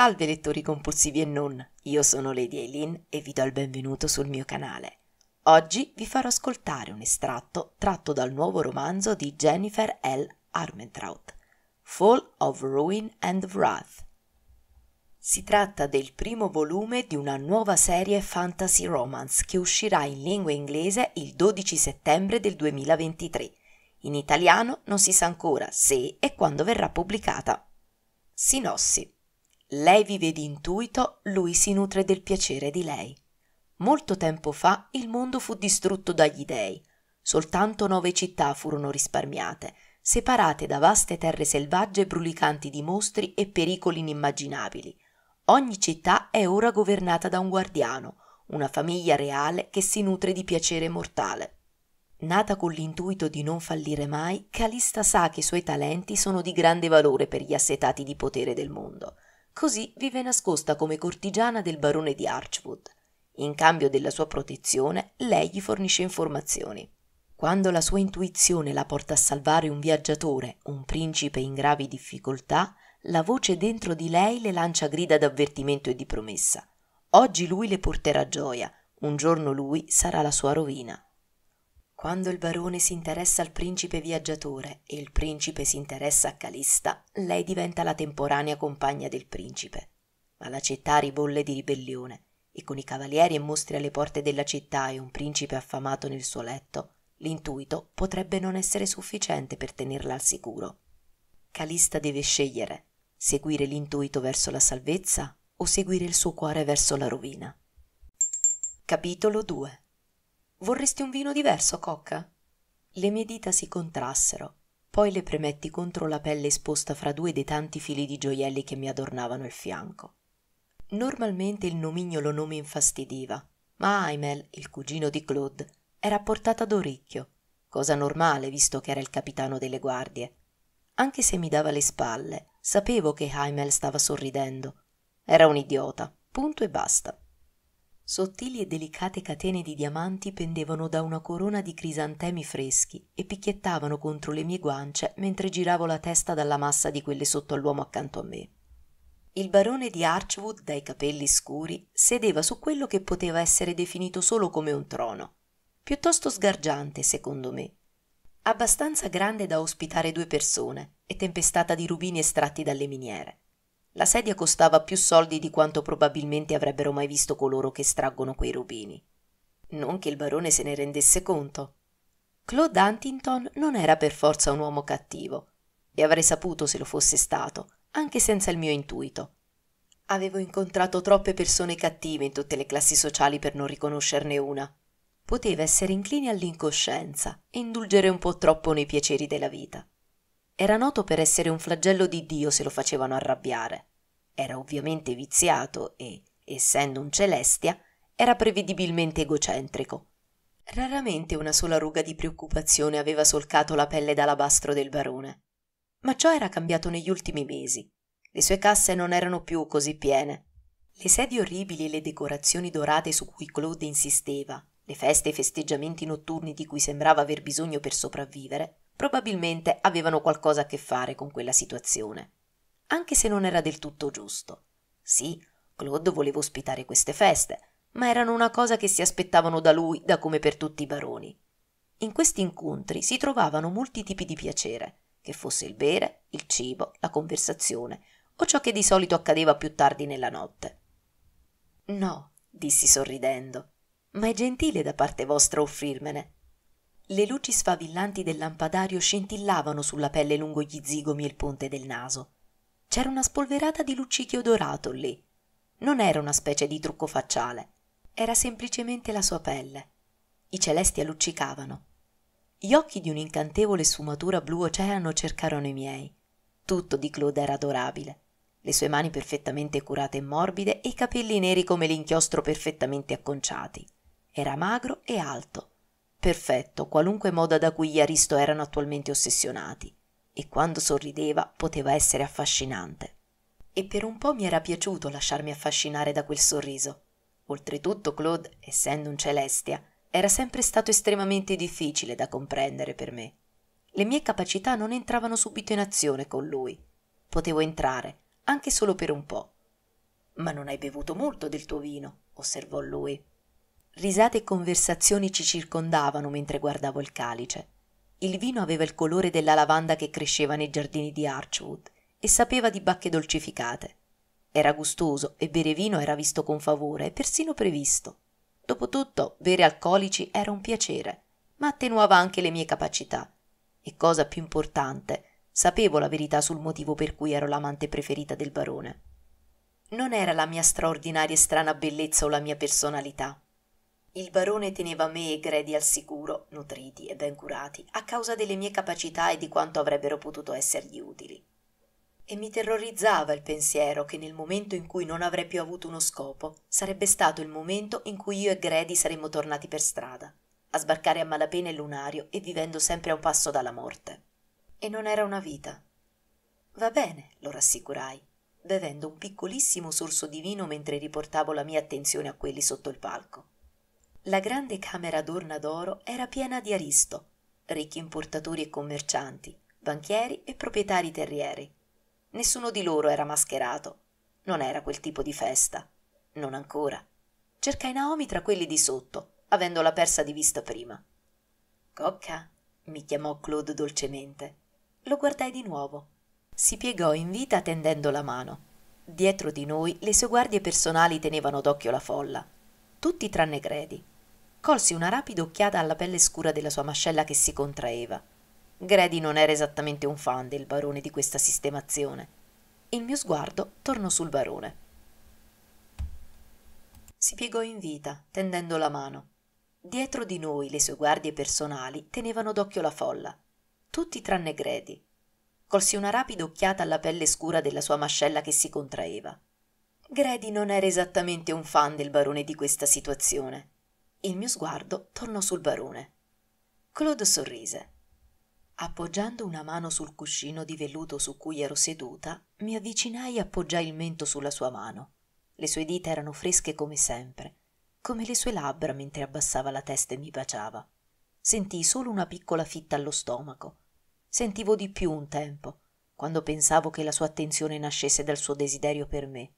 Salve lettori compulsivi e non, io sono Lady Eileen e vi do il benvenuto sul mio canale. Oggi vi farò ascoltare un estratto tratto dal nuovo romanzo di Jennifer L. Armentrout, Fall of Ruin and Wrath. Si tratta del primo volume di una nuova serie fantasy romance che uscirà in lingua inglese il 12 settembre del 2023. In italiano non si sa ancora se e quando verrà pubblicata. Sinossi lei vive di intuito, lui si nutre del piacere di lei. Molto tempo fa il mondo fu distrutto dagli dei. Soltanto nove città furono risparmiate, separate da vaste terre selvagge brulicanti di mostri e pericoli inimmaginabili. Ogni città è ora governata da un guardiano, una famiglia reale che si nutre di piacere mortale. Nata con l'intuito di non fallire mai, Calista sa che i suoi talenti sono di grande valore per gli assetati di potere del mondo. Così vive nascosta come cortigiana del barone di Archwood. In cambio della sua protezione, lei gli fornisce informazioni. Quando la sua intuizione la porta a salvare un viaggiatore, un principe in gravi difficoltà, la voce dentro di lei le lancia grida d'avvertimento e di promessa. Oggi lui le porterà gioia, un giorno lui sarà la sua rovina. Quando il barone si interessa al principe viaggiatore e il principe si interessa a Calista, lei diventa la temporanea compagna del principe. Ma la città ribolle di ribellione e con i cavalieri e mostri alle porte della città e un principe affamato nel suo letto, l'intuito potrebbe non essere sufficiente per tenerla al sicuro. Calista deve scegliere seguire l'intuito verso la salvezza o seguire il suo cuore verso la rovina. Capitolo 2 vorresti un vino diverso cocca le mie dita si contrassero poi le premetti contro la pelle esposta fra due dei tanti fili di gioielli che mi adornavano il fianco normalmente il nomignolo non mi infastidiva ma Aimel il cugino di Claude era a portata d'orecchio cosa normale visto che era il capitano delle guardie anche se mi dava le spalle sapevo che Heimel stava sorridendo era un idiota punto e basta Sottili e delicate catene di diamanti pendevano da una corona di crisantemi freschi e picchiettavano contro le mie guance mentre giravo la testa dalla massa di quelle sotto all'uomo accanto a me. Il barone di Archwood, dai capelli scuri, sedeva su quello che poteva essere definito solo come un trono, piuttosto sgargiante, secondo me, abbastanza grande da ospitare due persone e tempestata di rubini estratti dalle miniere. La sedia costava più soldi di quanto probabilmente avrebbero mai visto coloro che estraggono quei rubini. Non che il barone se ne rendesse conto. Claude Huntington non era per forza un uomo cattivo, e avrei saputo se lo fosse stato, anche senza il mio intuito. Avevo incontrato troppe persone cattive in tutte le classi sociali per non riconoscerne una. Poteva essere incline all'incoscienza e indulgere un po' troppo nei piaceri della vita. Era noto per essere un flagello di Dio se lo facevano arrabbiare. Era ovviamente viziato e, essendo un celestia, era prevedibilmente egocentrico. Raramente una sola ruga di preoccupazione aveva solcato la pelle d'alabastro del barone. Ma ciò era cambiato negli ultimi mesi. Le sue casse non erano più così piene. Le sedie orribili e le decorazioni dorate su cui Claude insisteva, le feste e i festeggiamenti notturni di cui sembrava aver bisogno per sopravvivere, probabilmente avevano qualcosa a che fare con quella situazione, anche se non era del tutto giusto. Sì, Claude voleva ospitare queste feste, ma erano una cosa che si aspettavano da lui, da come per tutti i baroni. In questi incontri si trovavano molti tipi di piacere, che fosse il bere, il cibo, la conversazione o ciò che di solito accadeva più tardi nella notte. No, dissi sorridendo, ma è gentile da parte vostra offrirmene. Le luci sfavillanti del lampadario scintillavano sulla pelle lungo gli zigomi e il ponte del naso. C'era una spolverata di luccichio dorato lì. Non era una specie di trucco facciale, era semplicemente la sua pelle. I celesti alluccicavano. Gli occhi di un'incantevole sfumatura blu oceano cercarono i miei. Tutto di Claude era adorabile. Le sue mani perfettamente curate e morbide e i capelli neri come l'inchiostro perfettamente acconciati. Era magro e alto Perfetto, qualunque moda da cui gli Aristo erano attualmente ossessionati, e quando sorrideva poteva essere affascinante. E per un po' mi era piaciuto lasciarmi affascinare da quel sorriso. Oltretutto Claude, essendo un celestia, era sempre stato estremamente difficile da comprendere per me. Le mie capacità non entravano subito in azione con lui. Potevo entrare, anche solo per un po'. Ma non hai bevuto molto del tuo vino, osservò lui. Risate e conversazioni ci circondavano mentre guardavo il calice. Il vino aveva il colore della lavanda che cresceva nei giardini di Archwood e sapeva di bacche dolcificate. Era gustoso e bere vino era visto con favore e persino previsto. Dopotutto, bere alcolici era un piacere, ma attenuava anche le mie capacità. E cosa più importante, sapevo la verità sul motivo per cui ero l'amante preferita del barone. Non era la mia straordinaria e strana bellezza o la mia personalità. Il barone teneva me e Gredi al sicuro, nutriti e ben curati, a causa delle mie capacità e di quanto avrebbero potuto essergli utili. E mi terrorizzava il pensiero che nel momento in cui non avrei più avuto uno scopo, sarebbe stato il momento in cui io e Gredi saremmo tornati per strada, a sbarcare a malapena il lunario e vivendo sempre a un passo dalla morte. E non era una vita. Va bene, lo rassicurai, bevendo un piccolissimo sorso di vino mentre riportavo la mia attenzione a quelli sotto il palco. La grande camera d'orna d'oro era piena di aristo, ricchi importatori e commercianti, banchieri e proprietari terrieri. Nessuno di loro era mascherato. Non era quel tipo di festa. Non ancora. Cercai Naomi tra quelli di sotto, avendola persa di vista prima. Cocca, mi chiamò Claude dolcemente. Lo guardai di nuovo. Si piegò in vita tendendo la mano. Dietro di noi le sue guardie personali tenevano d'occhio la folla. Tutti tranne Gredi colsi una rapida occhiata alla pelle scura della sua mascella che si contraeva. Grady non era esattamente un fan del barone di questa sistemazione. Il mio sguardo tornò sul barone. Si piegò in vita, tendendo la mano. Dietro di noi le sue guardie personali tenevano d'occhio la folla, tutti tranne Grady. Colsi una rapida occhiata alla pelle scura della sua mascella che si contraeva. Grady non era esattamente un fan del barone di questa situazione. Il mio sguardo tornò sul barone. Claude sorrise. Appoggiando una mano sul cuscino di velluto su cui ero seduta, mi avvicinai e appoggiai il mento sulla sua mano. Le sue dita erano fresche come sempre, come le sue labbra mentre abbassava la testa e mi baciava. Sentii solo una piccola fitta allo stomaco. Sentivo di più un tempo, quando pensavo che la sua attenzione nascesse dal suo desiderio per me.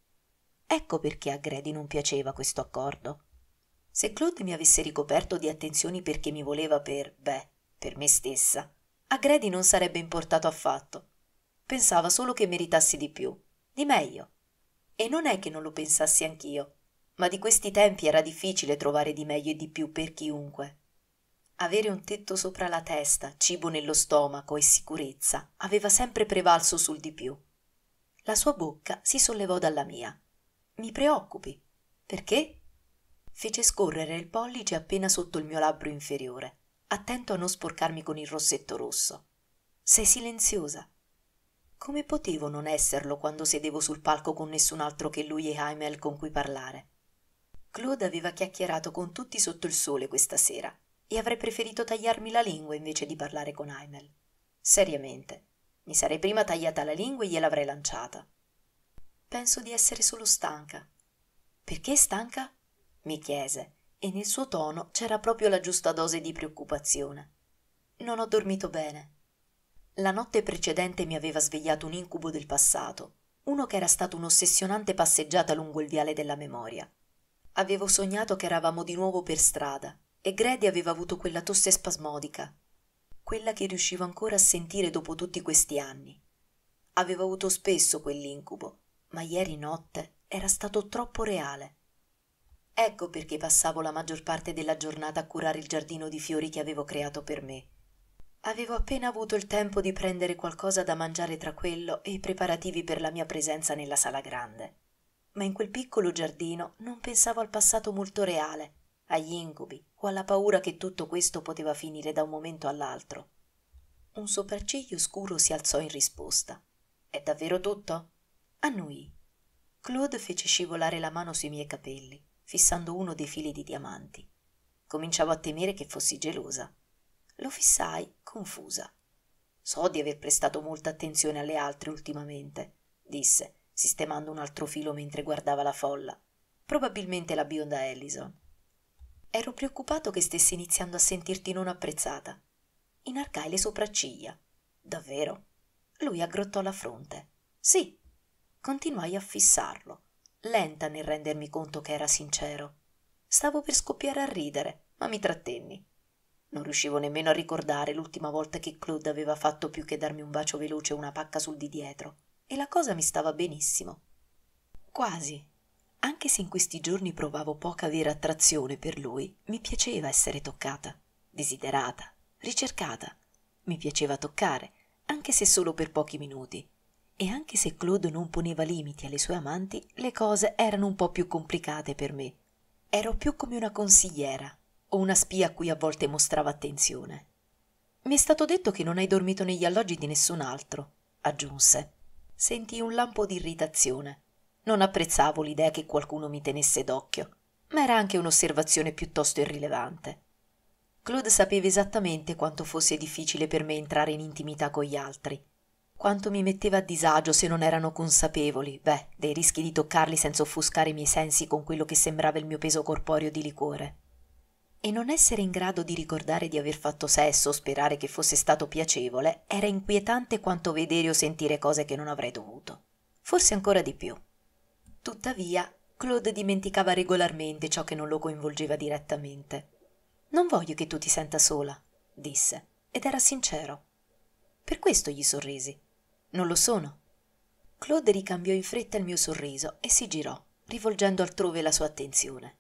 Ecco perché a Gredi non piaceva questo accordo. Se Claude mi avesse ricoperto di attenzioni perché mi voleva per, beh, per me stessa, a Gredi non sarebbe importato affatto. Pensava solo che meritassi di più, di meglio. E non è che non lo pensassi anch'io, ma di questi tempi era difficile trovare di meglio e di più per chiunque. Avere un tetto sopra la testa, cibo nello stomaco e sicurezza aveva sempre prevalso sul di più. La sua bocca si sollevò dalla mia. Mi preoccupi. Perché? Fece scorrere il pollice appena sotto il mio labbro inferiore, attento a non sporcarmi con il rossetto rosso. Sei silenziosa. Come potevo non esserlo quando sedevo sul palco con nessun altro che lui e Heimel con cui parlare? Claude aveva chiacchierato con tutti sotto il sole questa sera e avrei preferito tagliarmi la lingua invece di parlare con Heimel. Seriamente, mi sarei prima tagliata la lingua e gliel'avrei lanciata. Penso di essere solo stanca. Perché stanca? mi chiese, e nel suo tono c'era proprio la giusta dose di preoccupazione. Non ho dormito bene. La notte precedente mi aveva svegliato un incubo del passato, uno che era stato un'ossessionante passeggiata lungo il viale della memoria. Avevo sognato che eravamo di nuovo per strada e Grady aveva avuto quella tosse spasmodica, quella che riuscivo ancora a sentire dopo tutti questi anni. Avevo avuto spesso quell'incubo, ma ieri notte era stato troppo reale. Ecco perché passavo la maggior parte della giornata a curare il giardino di fiori che avevo creato per me. Avevo appena avuto il tempo di prendere qualcosa da mangiare tra quello e i preparativi per la mia presenza nella sala grande. Ma in quel piccolo giardino non pensavo al passato molto reale, agli incubi o alla paura che tutto questo poteva finire da un momento all'altro. Un sopracciglio scuro si alzò in risposta. È davvero tutto? Annui. Claude fece scivolare la mano sui miei capelli fissando uno dei fili di diamanti. Cominciavo a temere che fossi gelosa. Lo fissai, confusa. So di aver prestato molta attenzione alle altre ultimamente, disse, sistemando un altro filo mentre guardava la folla. Probabilmente la bionda Ellison. Ero preoccupato che stessi iniziando a sentirti non apprezzata. Inarcai le sopracciglia. Davvero? Lui aggrottò la fronte. Sì. Continuai a fissarlo lenta nel rendermi conto che era sincero. Stavo per scoppiare a ridere, ma mi trattenni. Non riuscivo nemmeno a ricordare l'ultima volta che Claude aveva fatto più che darmi un bacio veloce o una pacca sul di dietro, e la cosa mi stava benissimo. Quasi. Anche se in questi giorni provavo poca vera attrazione per lui, mi piaceva essere toccata, desiderata, ricercata. Mi piaceva toccare, anche se solo per pochi minuti, e anche se Claude non poneva limiti alle sue amanti, le cose erano un po' più complicate per me. Ero più come una consigliera o una spia a cui a volte mostrava attenzione. Mi è stato detto che non hai dormito negli alloggi di nessun altro, aggiunse. Sentii un lampo di irritazione. Non apprezzavo l'idea che qualcuno mi tenesse d'occhio, ma era anche un'osservazione piuttosto irrilevante. Claude sapeva esattamente quanto fosse difficile per me entrare in intimità con gli altri quanto mi metteva a disagio se non erano consapevoli, beh, dei rischi di toccarli senza offuscare i miei sensi con quello che sembrava il mio peso corporeo di liquore. E non essere in grado di ricordare di aver fatto sesso o sperare che fosse stato piacevole era inquietante quanto vedere o sentire cose che non avrei dovuto. Forse ancora di più. Tuttavia, Claude dimenticava regolarmente ciò che non lo coinvolgeva direttamente. Non voglio che tu ti senta sola, disse, ed era sincero. Per questo gli sorrisi non lo sono. Claude ricambiò in fretta il mio sorriso e si girò, rivolgendo altrove la sua attenzione.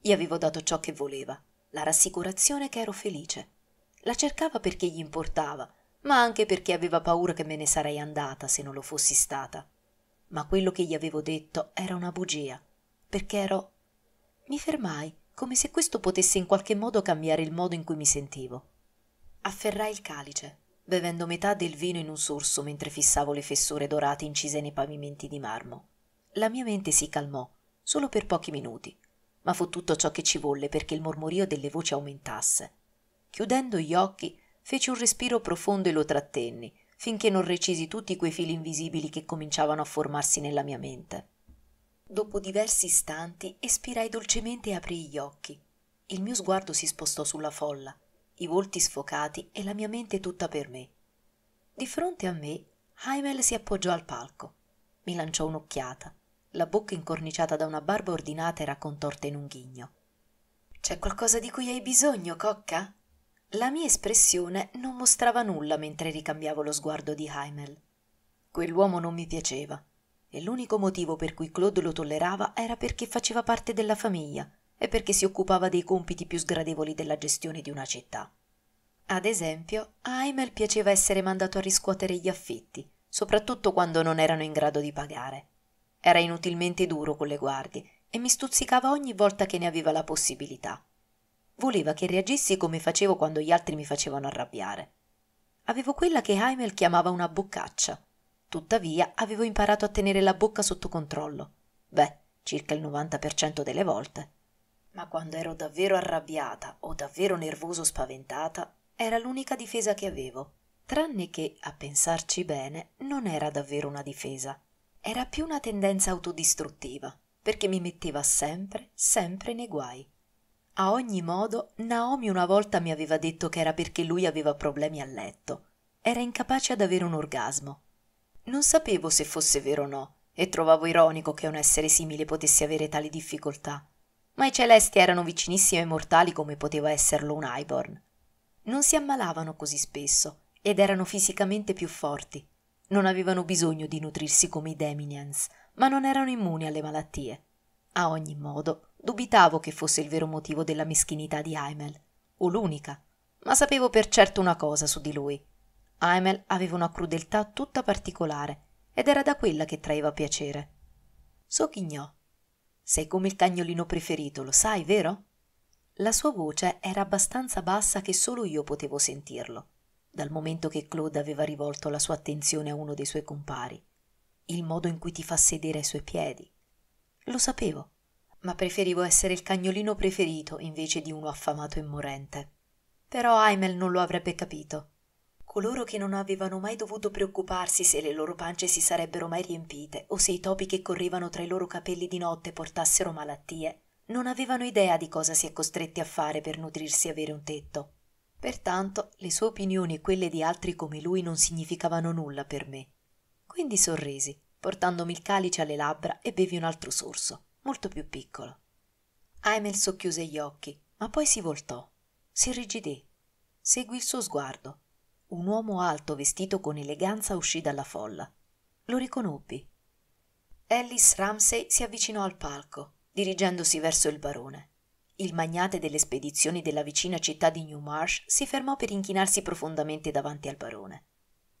Gli avevo dato ciò che voleva, la rassicurazione che ero felice. La cercava perché gli importava, ma anche perché aveva paura che me ne sarei andata se non lo fossi stata. Ma quello che gli avevo detto era una bugia, perché ero... Mi fermai, come se questo potesse in qualche modo cambiare il modo in cui mi sentivo. Afferrai il calice, bevendo metà del vino in un sorso mentre fissavo le fessure dorate incise nei pavimenti di marmo. La mia mente si calmò, solo per pochi minuti, ma fu tutto ciò che ci volle perché il mormorio delle voci aumentasse. Chiudendo gli occhi, feci un respiro profondo e lo trattenni, finché non recisi tutti quei fili invisibili che cominciavano a formarsi nella mia mente. Dopo diversi istanti, espirai dolcemente e aprii gli occhi. Il mio sguardo si spostò sulla folla, i volti sfocati e la mia mente tutta per me. Di fronte a me, Heimel si appoggiò al palco. Mi lanciò un'occhiata, la bocca incorniciata da una barba ordinata era contorta in un ghigno. C'è qualcosa di cui hai bisogno, cocca? La mia espressione non mostrava nulla mentre ricambiavo lo sguardo di Heimel. Quell'uomo non mi piaceva e l'unico motivo per cui Claude lo tollerava era perché faceva parte della famiglia e perché si occupava dei compiti più sgradevoli della gestione di una città. Ad esempio, a Heimel piaceva essere mandato a riscuotere gli affitti, soprattutto quando non erano in grado di pagare. Era inutilmente duro con le guardie e mi stuzzicava ogni volta che ne aveva la possibilità. Voleva che reagissi come facevo quando gli altri mi facevano arrabbiare. Avevo quella che Heimel chiamava una boccaccia. Tuttavia, avevo imparato a tenere la bocca sotto controllo. Beh, circa il 90% delle volte ma quando ero davvero arrabbiata o davvero nervoso spaventata, era l'unica difesa che avevo. Tranne che, a pensarci bene, non era davvero una difesa. Era più una tendenza autodistruttiva, perché mi metteva sempre, sempre nei guai. A ogni modo, Naomi una volta mi aveva detto che era perché lui aveva problemi a letto. Era incapace ad avere un orgasmo. Non sapevo se fosse vero o no, e trovavo ironico che un essere simile potesse avere tali difficoltà ma i celesti erano vicinissimi ai mortali come poteva esserlo un Iborn. Non si ammalavano così spesso ed erano fisicamente più forti. Non avevano bisogno di nutrirsi come i Deminians, ma non erano immuni alle malattie. A ogni modo, dubitavo che fosse il vero motivo della meschinità di Aimel, o l'unica, ma sapevo per certo una cosa su di lui. Aimel aveva una crudeltà tutta particolare ed era da quella che traeva piacere. Sogghignò sei come il cagnolino preferito, lo sai, vero? La sua voce era abbastanza bassa che solo io potevo sentirlo, dal momento che Claude aveva rivolto la sua attenzione a uno dei suoi compari. Il modo in cui ti fa sedere ai suoi piedi. Lo sapevo, ma preferivo essere il cagnolino preferito invece di uno affamato e morente. Però Aimel non lo avrebbe capito coloro che non avevano mai dovuto preoccuparsi se le loro pance si sarebbero mai riempite o se i topi che correvano tra i loro capelli di notte portassero malattie, non avevano idea di cosa si è costretti a fare per nutrirsi e avere un tetto. Pertanto le sue opinioni e quelle di altri come lui non significavano nulla per me. Quindi sorrisi, portandomi il calice alle labbra e bevi un altro sorso, molto più piccolo. Aimel socchiuse gli occhi, ma poi si voltò, si irrigidì. Seguì il suo sguardo, un uomo alto vestito con eleganza uscì dalla folla. Lo riconobbi. Ellis Ramsey si avvicinò al palco, dirigendosi verso il barone. Il magnate delle spedizioni della vicina città di Newmarsh si fermò per inchinarsi profondamente davanti al barone.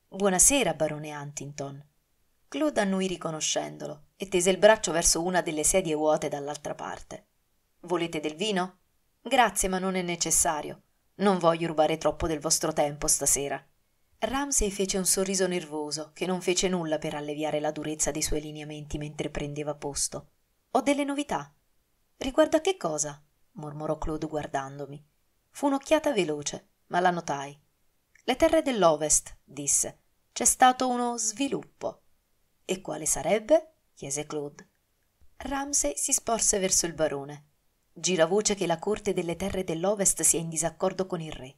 Buonasera, barone Huntington. Claude annui riconoscendolo e tese il braccio verso una delle sedie vuote dall'altra parte. Volete del vino? Grazie, ma non è necessario. Non voglio rubare troppo del vostro tempo stasera. Ramsey fece un sorriso nervoso, che non fece nulla per alleviare la durezza dei suoi lineamenti mentre prendeva posto. Ho delle novità. Riguardo a che cosa? mormorò Claude guardandomi. Fu un'occhiata veloce, ma la notai. Le terre dell'Ovest, disse. C'è stato uno sviluppo. E quale sarebbe? chiese Claude. Ramsey si sporse verso il barone. Gira voce che la corte delle terre dell'Ovest sia in disaccordo con il re.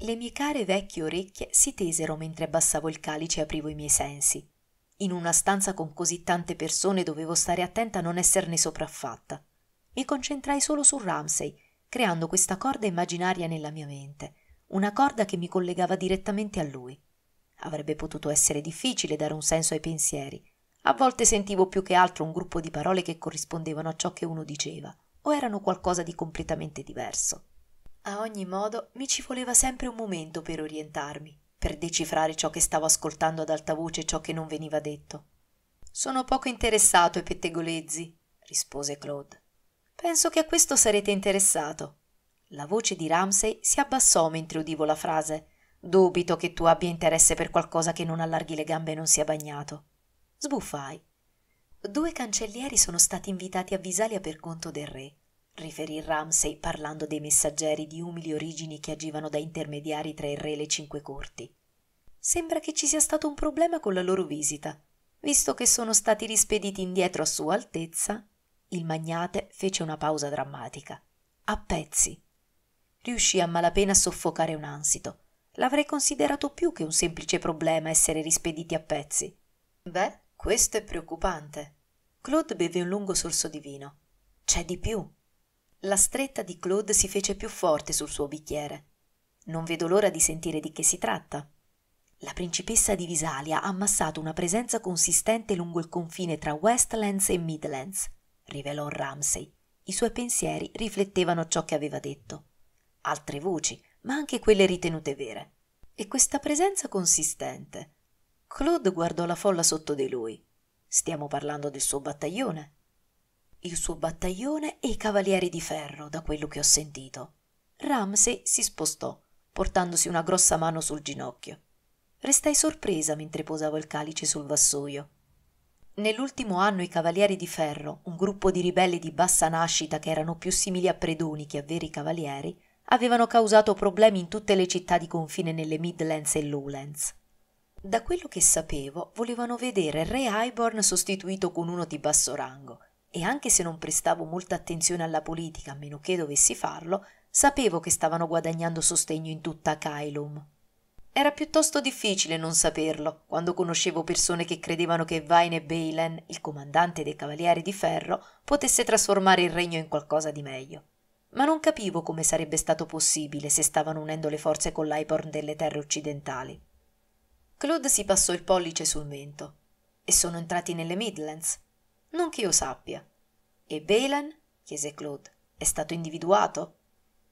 Le mie care vecchie orecchie si tesero mentre abbassavo il calice e aprivo i miei sensi. In una stanza con così tante persone dovevo stare attenta a non esserne sopraffatta. Mi concentrai solo su Ramsey, creando questa corda immaginaria nella mia mente, una corda che mi collegava direttamente a lui. Avrebbe potuto essere difficile dare un senso ai pensieri. A volte sentivo più che altro un gruppo di parole che corrispondevano a ciò che uno diceva o erano qualcosa di completamente diverso. A ogni modo mi ci voleva sempre un momento per orientarmi, per decifrare ciò che stavo ascoltando ad alta voce e ciò che non veniva detto. Sono poco interessato ai pettegolezzi, rispose Claude. Penso che a questo sarete interessato. La voce di Ramsay si abbassò mentre udivo la frase. Dubito che tu abbia interesse per qualcosa che non allarghi le gambe e non sia bagnato. Sbuffai. Due cancellieri sono stati invitati a Visalia per conto del re, riferì Ramsay parlando dei messaggeri di umili origini che agivano da intermediari tra il re e le cinque corti. Sembra che ci sia stato un problema con la loro visita, visto che sono stati rispediti indietro a Sua Altezza. Il magnate fece una pausa drammatica. A pezzi. Riuscì a malapena a soffocare un ansito. L'avrei considerato più che un semplice problema essere rispediti a pezzi. Beh, questo è preoccupante. Claude beve un lungo sorso di vino. C'è di più. La stretta di Claude si fece più forte sul suo bicchiere. Non vedo l'ora di sentire di che si tratta. La principessa di Visalia ha ammassato una presenza consistente lungo il confine tra Westlands e Midlands, rivelò Ramsay. I suoi pensieri riflettevano ciò che aveva detto. Altre voci, ma anche quelle ritenute vere. E questa presenza consistente Claude guardò la folla sotto di lui. Stiamo parlando del suo battaglione. Il suo battaglione e i cavalieri di ferro, da quello che ho sentito. Ramsey si spostò, portandosi una grossa mano sul ginocchio. Restai sorpresa mentre posavo il calice sul vassoio. Nell'ultimo anno i Cavalieri di Ferro, un gruppo di ribelli di bassa nascita che erano più simili a predoni che a veri cavalieri, avevano causato problemi in tutte le città di confine nelle Midlands e Lowlands. Da quello che sapevo, volevano vedere il Re Highborn sostituito con uno di basso rango, e anche se non prestavo molta attenzione alla politica, a meno che dovessi farlo, sapevo che stavano guadagnando sostegno in tutta Kailum. Era piuttosto difficile non saperlo, quando conoscevo persone che credevano che Vine e Balen, il comandante dei Cavalieri di Ferro, potesse trasformare il regno in qualcosa di meglio. Ma non capivo come sarebbe stato possibile se stavano unendo le forze con l'Aiporn delle terre occidentali. Claude si passò il pollice sul mento. E sono entrati nelle Midlands? Non che io sappia. E Balan? chiese Claude. È stato individuato?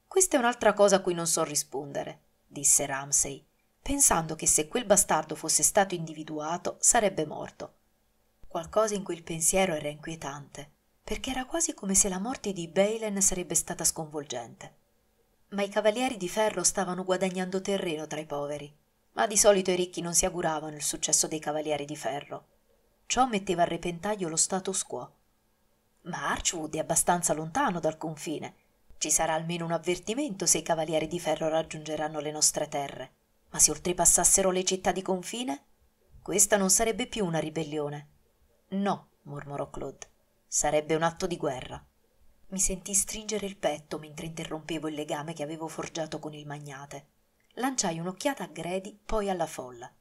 Questa è un'altra cosa a cui non so rispondere, disse Ramsay, pensando che se quel bastardo fosse stato individuato sarebbe morto. Qualcosa in quel pensiero era inquietante, perché era quasi come se la morte di Balen sarebbe stata sconvolgente. Ma i cavalieri di ferro stavano guadagnando terreno tra i poveri ma di solito i ricchi non si auguravano il successo dei cavalieri di ferro. Ciò metteva a repentaglio lo status quo. Ma Archwood è abbastanza lontano dal confine. Ci sarà almeno un avvertimento se i cavalieri di ferro raggiungeranno le nostre terre. Ma se oltrepassassero le città di confine? Questa non sarebbe più una ribellione. No, mormorò Claude. Sarebbe un atto di guerra. Mi sentii stringere il petto mentre interrompevo il legame che avevo forgiato con il magnate lanciai un'occhiata a gredi poi alla folla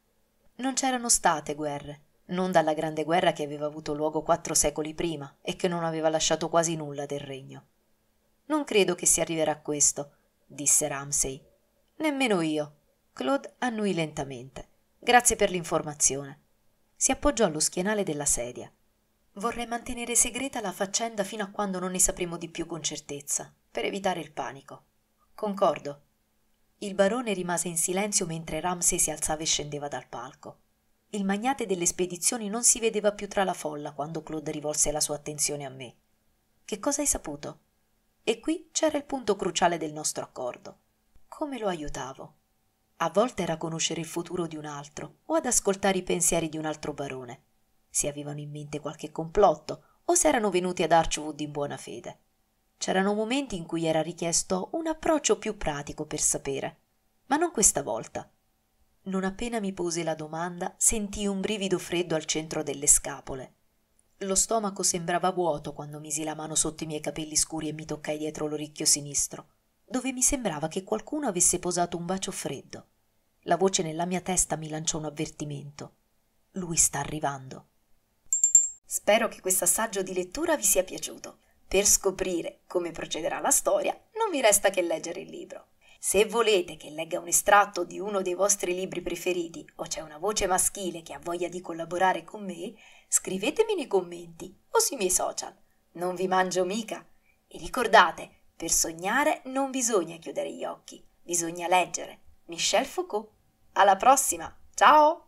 non c'erano state guerre non dalla grande guerra che aveva avuto luogo quattro secoli prima e che non aveva lasciato quasi nulla del regno non credo che si arriverà a questo disse ramsay nemmeno io claude annui lentamente grazie per l'informazione si appoggiò allo schienale della sedia vorrei mantenere segreta la faccenda fino a quando non ne sapremo di più con certezza per evitare il panico concordo il barone rimase in silenzio mentre Ramsey si alzava e scendeva dal palco. Il magnate delle spedizioni non si vedeva più tra la folla quando Claude rivolse la sua attenzione a me. Che cosa hai saputo? E qui c'era il punto cruciale del nostro accordo. Come lo aiutavo? A volte era conoscere il futuro di un altro o ad ascoltare i pensieri di un altro barone, se avevano in mente qualche complotto o se erano venuti ad Archwood in buona fede. C'erano momenti in cui era richiesto un approccio più pratico per sapere, ma non questa volta. Non appena mi pose la domanda, sentii un brivido freddo al centro delle scapole. Lo stomaco sembrava vuoto quando misi la mano sotto i miei capelli scuri e mi toccai dietro l'orecchio sinistro, dove mi sembrava che qualcuno avesse posato un bacio freddo. La voce nella mia testa mi lanciò un avvertimento. Lui sta arrivando. Spero che questo assaggio di lettura vi sia piaciuto. Per scoprire come procederà la storia non mi resta che leggere il libro. Se volete che legga un estratto di uno dei vostri libri preferiti o c'è una voce maschile che ha voglia di collaborare con me, scrivetemi nei commenti o sui miei social. Non vi mangio mica. E ricordate, per sognare non bisogna chiudere gli occhi, bisogna leggere. Michel Foucault. Alla prossima. Ciao!